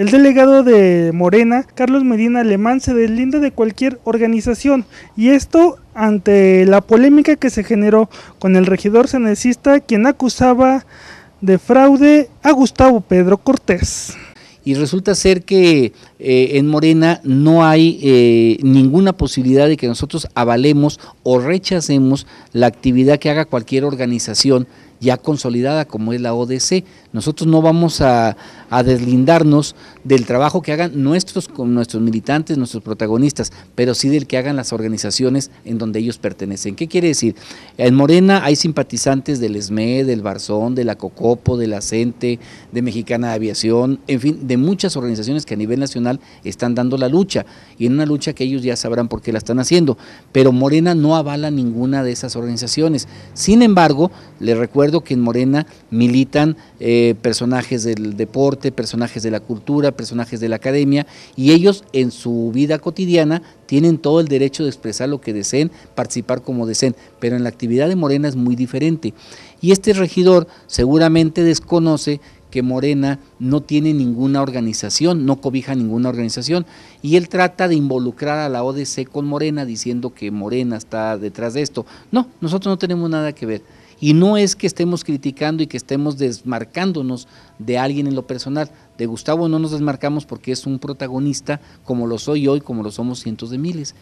El delegado de Morena, Carlos Medina Alemán, se deslinda de cualquier organización y esto ante la polémica que se generó con el regidor cenecista quien acusaba de fraude a Gustavo Pedro Cortés y resulta ser que eh, en Morena no hay eh, ninguna posibilidad de que nosotros avalemos o rechacemos la actividad que haga cualquier organización ya consolidada como es la ODC. Nosotros no vamos a, deslindarnos del trabajo que hagan nuestros, con nuestros militantes, nuestros protagonistas, pero sí del que hagan las organizaciones en donde ellos pertenecen. ¿Qué quiere decir? En Morena hay simpatizantes del SME del Barzón, de la COCOPO, de la CENTE, de Mexicana de Aviación, en fin, de muchas organizaciones que a nivel nacional están dando la lucha y en una lucha que ellos ya sabrán por qué la están haciendo. Pero Morena no avala ninguna de esas organizaciones. Sin embargo, les recuerdo que en Morena militan eh, personajes del deporte, personajes de la cultura, personajes de la academia, y ellos en su vida cotidiana tienen todo el derecho de expresar lo que deseen, participar como deseen, pero en la actividad de Morena es muy diferente. Y este regidor seguramente desconoce que Morena no tiene ninguna organización, no cobija ninguna organización, y él trata de involucrar a la ODC con Morena diciendo que Morena está detrás de esto. No, nosotros no tenemos nada que ver. Y no es que estemos criticando y que estemos desmarcándonos de alguien en lo personal. De Gustavo no nos desmarcamos porque es un protagonista como lo soy hoy, como lo somos cientos de miles.